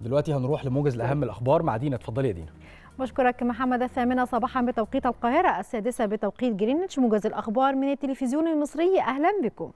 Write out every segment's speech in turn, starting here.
دلوقتي هنروح لموجز لاهم الاخبار مع دينا اتفضلي يا دينا بشكرك محمد الثامنة صباحا بتوقيت القاهرة السادسة بتوقيت جرينتش موجز الأخبار من التلفزيون المصري أهلا بكم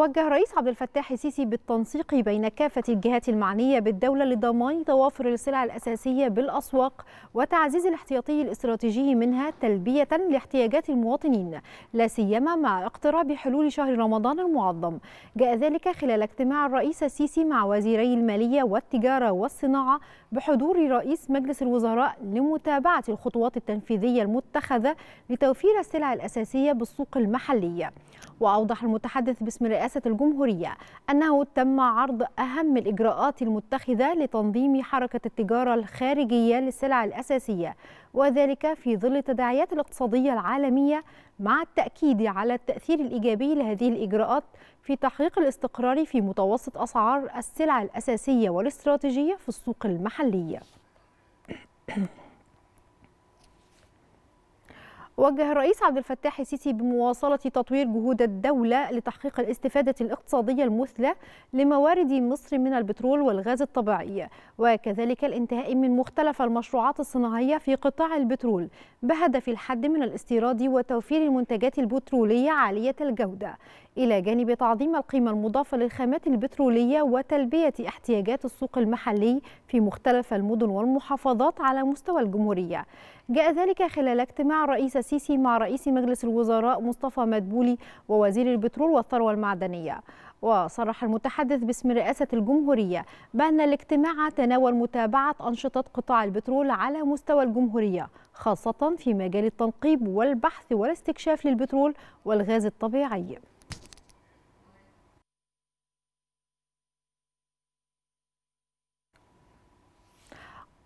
وجه رئيس عبد الفتاح السيسي بالتنسيق بين كافة الجهات المعنية بالدولة لضمان توافر السلع الأساسية بالأسواق وتعزيز الاحتياطي الاستراتيجي منها تلبية لاحتياجات المواطنين لا سيما مع اقتراب حلول شهر رمضان المعظم جاء ذلك خلال اجتماع الرئيس السيسي مع وزيري المالية والتجارة والصناعة بحضور رئيس مجلس الوزراء لمتابعة الخطوات التنفيذية المتخذة لتوفير السلع الأساسية بالسوق المحلية وأوضح المتحدث باسم رئاسة الجمهورية أنه تم عرض أهم الإجراءات المتخذة لتنظيم حركة التجارة الخارجية للسلع الأساسية وذلك في ظل التداعيات الاقتصادية العالمية مع التأكيد على التأثير الإيجابي لهذه الإجراءات في تحقيق الاستقرار في متوسط أسعار السلع الأساسية والاستراتيجية في السوق المحلية وجه الرئيس عبد الفتاح السيسي بمواصلة تطوير جهود الدولة لتحقيق الاستفادة الاقتصادية المثلى لموارد مصر من البترول والغاز الطبيعي وكذلك الانتهاء من مختلف المشروعات الصناعية في قطاع البترول بهدف الحد من الاستيراد وتوفير المنتجات البترولية عالية الجودة إلى جانب تعظيم القيمة المضافة للخامات البترولية وتلبية احتياجات السوق المحلي في مختلف المدن والمحافظات على مستوى الجمهورية جاء ذلك خلال اجتماع الرئيس السيسي مع رئيس مجلس الوزراء مصطفى مدبولي ووزير البترول والثروة المعدنية وصرح المتحدث باسم رئاسة الجمهورية بأن الاجتماع تناول متابعة أنشطة قطاع البترول على مستوى الجمهورية خاصة في مجال التنقيب والبحث والاستكشاف للبترول والغاز الطبيعي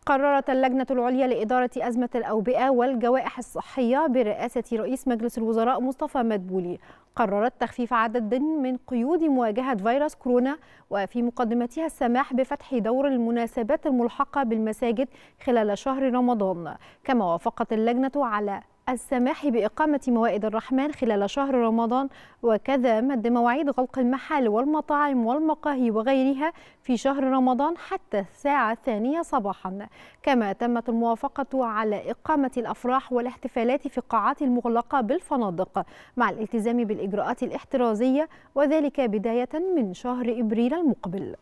قررت اللجنة العليا لإدارة أزمة الأوبئة والجوائح الصحية برئاسة رئيس مجلس الوزراء مصطفى مدبولي قررت تخفيف عدد من قيود مواجهة فيروس كورونا وفي مقدمتها السماح بفتح دور المناسبات الملحقة بالمساجد خلال شهر رمضان كما وافقت اللجنة على السماح بإقامة موائد الرحمن خلال شهر رمضان وكذا مد مواعيد غلق المحال والمطاعم والمقاهي وغيرها في شهر رمضان حتى الساعة الثانية صباحا كما تمت الموافقة على إقامة الأفراح والاحتفالات في القاعات المغلقة بالفنادق مع الالتزام بالإجراءات الاحترازية وذلك بداية من شهر إبريل المقبل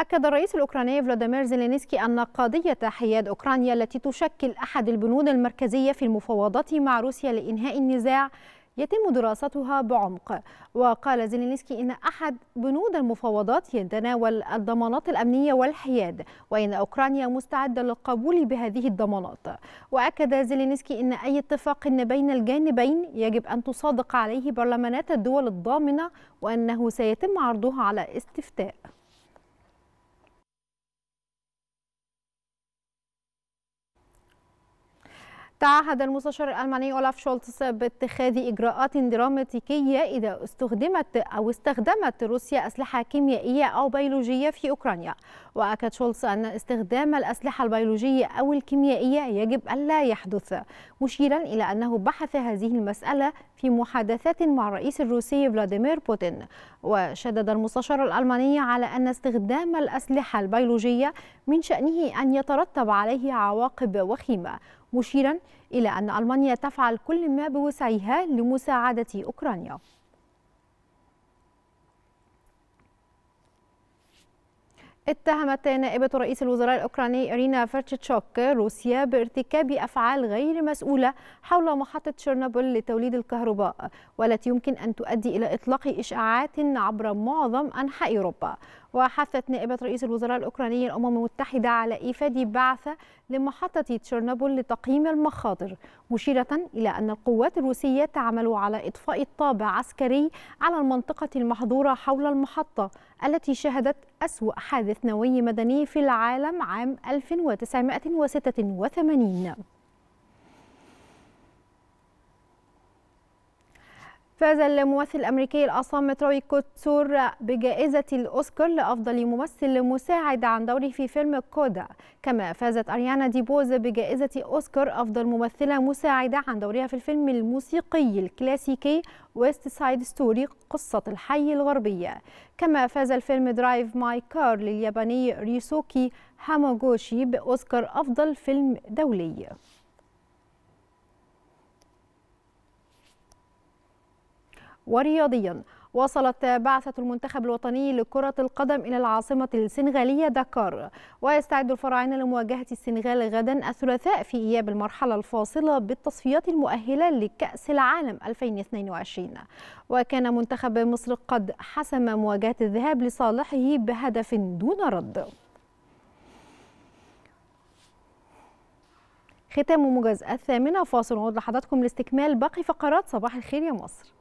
أكد الرئيس الأوكراني فلاديمير زيلينسكي أن قضية حياد أوكرانيا التي تشكل أحد البنود المركزية في المفاوضات مع روسيا لإنهاء النزاع يتم دراستها بعمق وقال زيلينسكي إن أحد بنود المفاوضات يتناول الضمانات الأمنية والحياد وإن أوكرانيا مستعدة للقبول بهذه الضمانات وأكد زيلينسكي إن أي اتفاق بين الجانبين يجب أن تصادق عليه برلمانات الدول الضامنة وأنه سيتم عرضها على استفتاء تعهد المستشار الألماني أولاف شولتز باتخاذ إجراءات دراماتيكية إذا استخدمت أو استخدمت روسيا أسلحة كيميائية أو بيولوجية في أوكرانيا وأكد شولتز أن استخدام الأسلحة البيولوجية أو الكيميائية يجب ألا يحدث مشيرا إلى أنه بحث هذه المسألة في محادثات مع الرئيس الروسي فلاديمير بوتين وشدد المستشار الألماني على أن استخدام الأسلحة البيولوجية من شأنه أن يترتب عليه عواقب وخيمة مشيرا إلى أن ألمانيا تفعل كل ما بوسعها لمساعدة أوكرانيا اتهمت نائبة رئيس الوزراء الأوكراني إرينا فرتشتشوك روسيا بارتكاب أفعال غير مسؤولة حول محطة تشيرنوبل لتوليد الكهرباء والتي يمكن أن تؤدي إلى إطلاق إشعاعات عبر معظم أنحاء أوروبا وحثت نائبة رئيس الوزراء الأوكرانية الأمم المتحدة على إيفاد بعثة لمحطة تشيرنوبل لتقييم المخاطر مشيرة إلى أن القوات الروسية تعمل على إطفاء طابع عسكري على المنطقة المحظورة حول المحطة التي شهدت أسوأ حادث نووي مدني في العالم عام 1986 فاز الممثل الامريكي الاصم تروي كوتسور بجائزه الاوسكار لافضل ممثل مساعد عن دوره في فيلم كودا كما فازت اريانا ديبوز بجائزه اوسكار افضل ممثله مساعده عن دورها في الفيلم الموسيقي الكلاسيكي ويست سايد ستوري قصه الحي الغربيه كما فاز الفيلم درايف ماي كار للياباني ريسوكي هاماغوشي باوسكار افضل فيلم دولي ورياضيا وصلت بعثة المنتخب الوطني لكرة القدم إلى العاصمة السنغالية داكار ويستعد الفراعنة لمواجهة السنغال غدا الثلاثاء في إياب المرحلة الفاصلة بالتصفيات المؤهلة لكأس العالم 2022 وكان منتخب مصر قد حسم مواجهة الذهاب لصالحه بهدف دون رد ختام موجز الثامنة فاصل ونعود لحضراتكم لاستكمال باقي فقرات صباح الخير يا مصر